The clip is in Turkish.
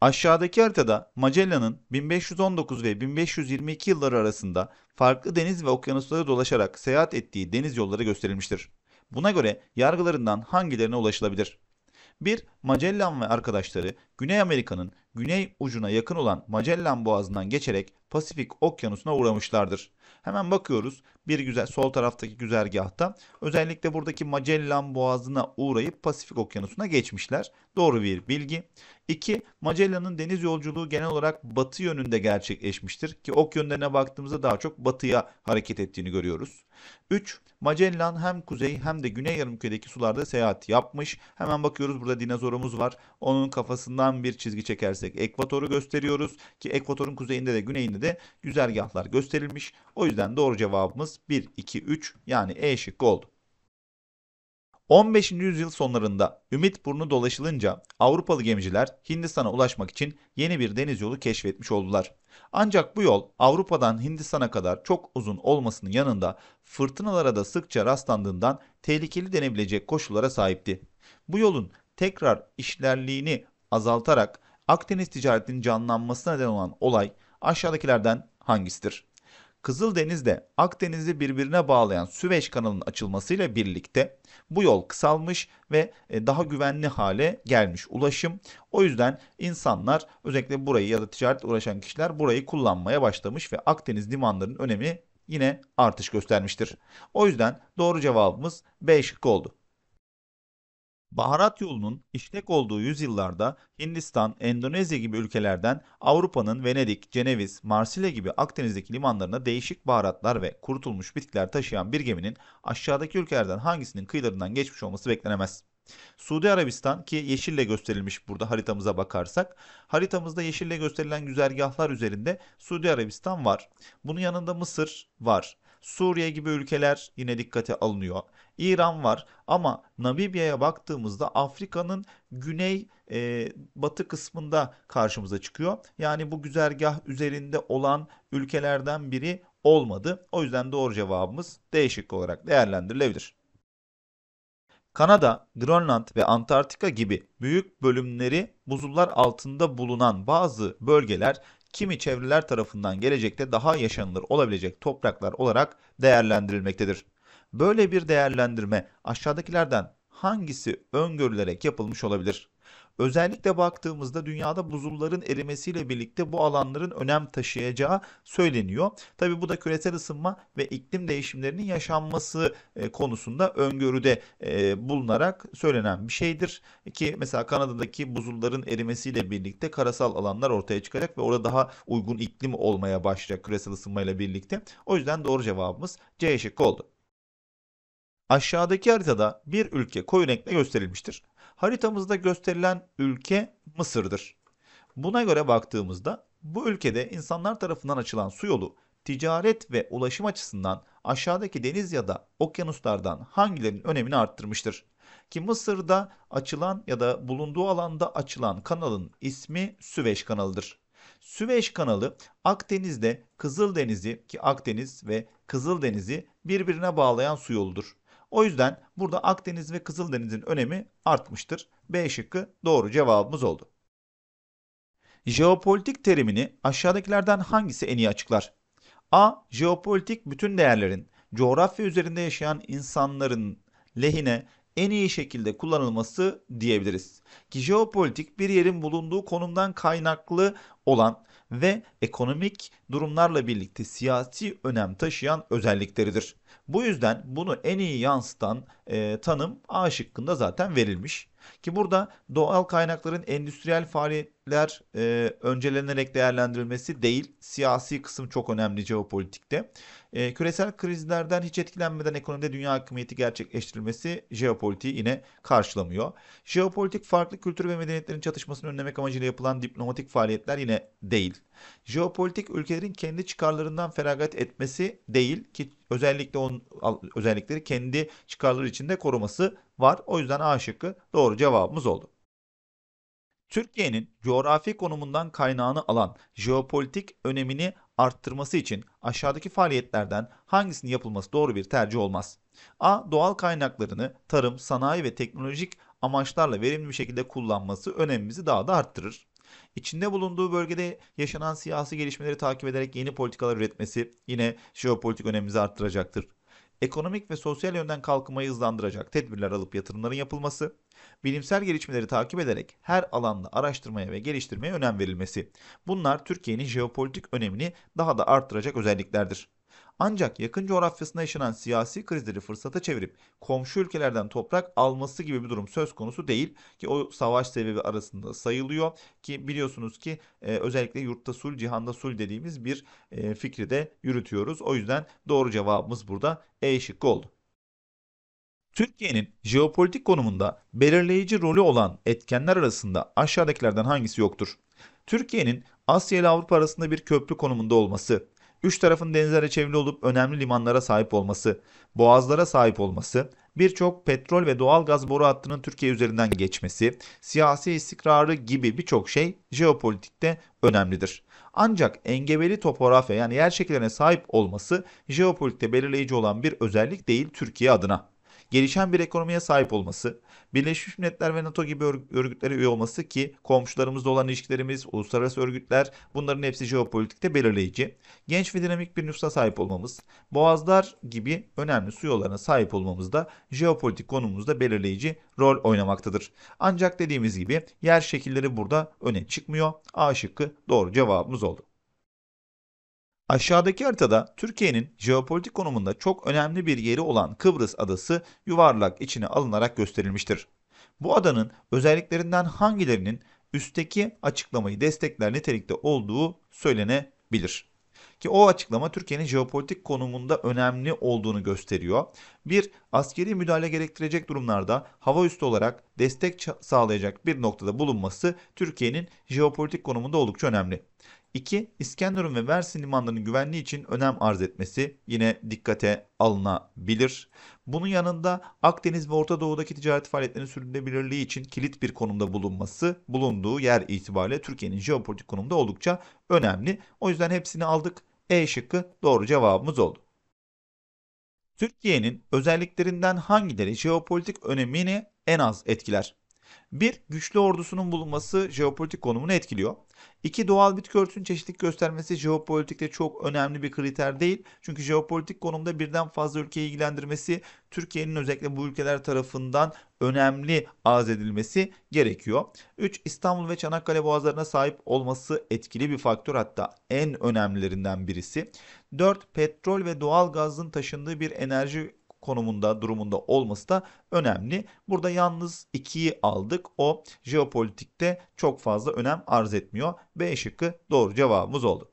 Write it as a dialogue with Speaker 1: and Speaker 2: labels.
Speaker 1: Aşağıdaki haritada Magellan'ın 1519 ve 1522 yılları arasında farklı deniz ve okyanuslara dolaşarak seyahat ettiği deniz yolları gösterilmiştir. Buna göre yargılarından hangilerine ulaşılabilir? 1. Magellan ve arkadaşları Güney Amerika'nın güney ucuna yakın olan Magellan Boğazı'ndan geçerek Pasifik Okyanusu'na uğramışlardır. Hemen bakıyoruz bir güzel sol taraftaki güzergahta özellikle buradaki Magellan Boğazı'na uğrayıp Pasifik Okyanusu'na geçmişler. Doğru bir bilgi. 2. Magellan'ın deniz yolculuğu genel olarak batı yönünde gerçekleşmiştir ki ok yönlerine baktığımızda daha çok batıya hareket ettiğini görüyoruz. 3. Magellan hem kuzey hem de güney yarımküredeki sularda seyahat yapmış. Hemen bakıyoruz burada dinozor ekvatorumuz var. Onun kafasından bir çizgi çekersek ekvatoru gösteriyoruz ki ekvatorun kuzeyinde de güneyinde de güzergahlar gösterilmiş. O yüzden doğru cevabımız 1 2 3 yani E şıkkı oldu. 15. yüzyıl sonlarında Ümit Burnu dolaşılınca Avrupalı gemiciler Hindistan'a ulaşmak için yeni bir deniz yolu keşfetmiş oldular. Ancak bu yol Avrupa'dan Hindistan'a kadar çok uzun olmasının yanında fırtınalara da sıkça rastlandığından tehlikeli denebilecek koşullara sahipti. Bu yolun tekrar işlerliğini azaltarak Akdeniz ticaretinin canlanmasına neden olan olay aşağıdakilerden hangisidir? Kızıldeniz'de Akdeniz'i birbirine bağlayan Süveyş kanalının açılmasıyla birlikte bu yol kısalmış ve e, daha güvenli hale gelmiş ulaşım. O yüzden insanlar özellikle burayı ya da ticaretle uğraşan kişiler burayı kullanmaya başlamış ve Akdeniz limanlarının önemi yine artış göstermiştir. O yüzden doğru cevabımız B şıkkı oldu. Baharat yolunun işlek olduğu yüzyıllarda Hindistan, Endonezya gibi ülkelerden Avrupa'nın Venedik, Ceneviz, Marsilya gibi Akdeniz'deki limanlarına değişik baharatlar ve kurutulmuş bitkiler taşıyan bir geminin aşağıdaki ülkelerden hangisinin kıyılarından geçmiş olması beklenemez. Suudi Arabistan ki yeşille gösterilmiş burada haritamıza bakarsak haritamızda yeşille gösterilen güzergahlar üzerinde Suudi Arabistan var. Bunun yanında Mısır var. Suriye gibi ülkeler yine dikkate alınıyor. İran var ama Namibya'ya baktığımızda Afrika'nın güney e, batı kısmında karşımıza çıkıyor. Yani bu güzergah üzerinde olan ülkelerden biri olmadı. O yüzden doğru cevabımız değişik olarak değerlendirilebilir. Kanada, Grönland ve Antarktika gibi büyük bölümleri buzullar altında bulunan bazı bölgeler kimi çevreler tarafından gelecekte daha yaşanılır olabilecek topraklar olarak değerlendirilmektedir. Böyle bir değerlendirme aşağıdakilerden hangisi öngörülerek yapılmış olabilir? Özellikle baktığımızda dünyada buzulların erimesiyle birlikte bu alanların önem taşıyacağı söyleniyor. Tabi bu da küresel ısınma ve iklim değişimlerinin yaşanması e, konusunda öngörüde e, bulunarak söylenen bir şeydir. Ki mesela Kanada'daki buzulların erimesiyle birlikte karasal alanlar ortaya çıkacak ve orada daha uygun iklim olmaya başlayacak küresel ısınmayla birlikte. O yüzden doğru cevabımız C şıkkı oldu. Aşağıdaki haritada bir ülke koyu renkle gösterilmiştir. Haritamızda gösterilen ülke Mısır'dır. Buna göre baktığımızda bu ülkede insanlar tarafından açılan su yolu ticaret ve ulaşım açısından aşağıdaki deniz ya da okyanuslardan hangilerinin önemini arttırmıştır? Ki Mısır'da açılan ya da bulunduğu alanda açılan kanalın ismi Süveyş kanalıdır. Süveyş kanalı Akdeniz'de Kızıl Denizi, ki Akdeniz ve Kızıl Denizi birbirine bağlayan su yoludur. O yüzden burada Akdeniz ve Kızıldeniz'in önemi artmıştır. B şıkkı doğru cevabımız oldu. Jeopolitik terimini aşağıdakilerden hangisi en iyi açıklar? A. Jeopolitik bütün değerlerin coğrafya üzerinde yaşayan insanların lehine en iyi şekilde kullanılması diyebiliriz. Ki jeopolitik bir yerin bulunduğu konumdan kaynaklı olan ve ekonomik durumlarla birlikte siyasi önem taşıyan özellikleridir. Bu yüzden bunu en iyi yansıtan e, tanım A şıkkında zaten verilmiş. Ki burada doğal kaynakların endüstriyel faaliyetler e, öncelenerek değerlendirilmesi değil, siyasi kısım çok önemli jeopolitikte. E, küresel krizlerden hiç etkilenmeden ekonomide dünya hakimiyeti gerçekleştirilmesi jeopolitiği yine karşılamıyor. Jeopolitik farklı kültür ve medeniyetlerin çatışmasını önlemek amacıyla yapılan diplomatik faaliyetler yine değil jeopolitik ülkelerin kendi çıkarlarından feragat etmesi değil ki özellikle on, özellikleri kendi çıkarları içinde koruması var. O yüzden A şıkkı doğru cevabımız oldu. Türkiye'nin coğrafi konumundan kaynağını alan jeopolitik önemini arttırması için aşağıdaki faaliyetlerden hangisinin yapılması doğru bir tercih olmaz? A. Doğal kaynaklarını tarım, sanayi ve teknolojik amaçlarla verimli bir şekilde kullanması önemimizi daha da arttırır. İçinde bulunduğu bölgede yaşanan siyasi gelişmeleri takip ederek yeni politikalar üretmesi yine jeopolitik önemimizi arttıracaktır. Ekonomik ve sosyal yönden kalkınmayı hızlandıracak tedbirler alıp yatırımların yapılması, bilimsel gelişmeleri takip ederek her alanda araştırmaya ve geliştirmeye önem verilmesi. Bunlar Türkiye'nin jeopolitik önemini daha da arttıracak özelliklerdir. Ancak yakın coğrafyasında yaşanan siyasi krizleri fırsata çevirip komşu ülkelerden toprak alması gibi bir durum söz konusu değil ki o savaş sebebi arasında sayılıyor ki biliyorsunuz ki e, özellikle yurtta sul cihanda sul dediğimiz bir e, fikri de yürütüyoruz. O yüzden doğru cevabımız burada E şıkkı oldu. Türkiye'nin jeopolitik konumunda belirleyici rolü olan etkenler arasında aşağıdakilerden hangisi yoktur? Türkiye'nin Asya ile Avrupa arasında bir köprü konumunda olması, üç tarafın denizlere çevrili olup önemli limanlara sahip olması, boğazlara sahip olması, birçok petrol ve doğal gaz boru hattının Türkiye üzerinden geçmesi, siyasi istikrarı gibi birçok şey jeopolitikte önemlidir. Ancak engebeli topografya yani yer şekillerine sahip olması jeopolitikte belirleyici olan bir özellik değil Türkiye adına gelişen bir ekonomiye sahip olması, Birleşmiş Milletler ve NATO gibi örgütlere üye olması ki komşularımızla olan ilişkilerimiz, uluslararası örgütler bunların hepsi jeopolitikte belirleyici. Genç ve dinamik bir nüfusa sahip olmamız, boğazlar gibi önemli su yollarına sahip olmamız da jeopolitik konumumuzda belirleyici rol oynamaktadır. Ancak dediğimiz gibi yer şekilleri burada öne çıkmıyor. A şıkkı doğru cevabımız oldu. Aşağıdaki haritada Türkiye'nin jeopolitik konumunda çok önemli bir yeri olan Kıbrıs adası yuvarlak içine alınarak gösterilmiştir. Bu adanın özelliklerinden hangilerinin üstteki açıklamayı destekler nitelikte olduğu söylenebilir. Ki o açıklama Türkiye'nin jeopolitik konumunda önemli olduğunu gösteriyor. Bir, askeri müdahale gerektirecek durumlarda hava üstü olarak destek sağlayacak bir noktada bulunması Türkiye'nin jeopolitik konumunda oldukça önemli. 2. İskenderun ve Mersin limanlarının güvenliği için önem arz etmesi yine dikkate alınabilir. Bunun yanında Akdeniz ve Orta Doğu'daki ticaret faaliyetlerinin sürdürülebilirliği için kilit bir konumda bulunması bulunduğu yer itibariyle Türkiye'nin jeopolitik konumda oldukça önemli. O yüzden hepsini aldık. E şıkkı doğru cevabımız oldu. Türkiye'nin özelliklerinden hangileri jeopolitik önemini en az etkiler? Bir, güçlü ordusunun bulunması jeopolitik konumunu etkiliyor. İki doğal bitki örtüsünün çeşitlilik göstermesi jeopolitikte çok önemli bir kriter değil. Çünkü jeopolitik konumda birden fazla ülkeyi ilgilendirmesi Türkiye'nin özellikle bu ülkeler tarafından önemli arz edilmesi gerekiyor. 3. İstanbul ve Çanakkale boğazlarına sahip olması etkili bir faktör hatta en önemlilerinden birisi. 4. Petrol ve doğal gazın taşındığı bir enerji konumunda durumunda olması da önemli. Burada yalnız 2'yi aldık. O jeopolitikte çok fazla önem arz etmiyor. B şıkkı doğru cevabımız oldu.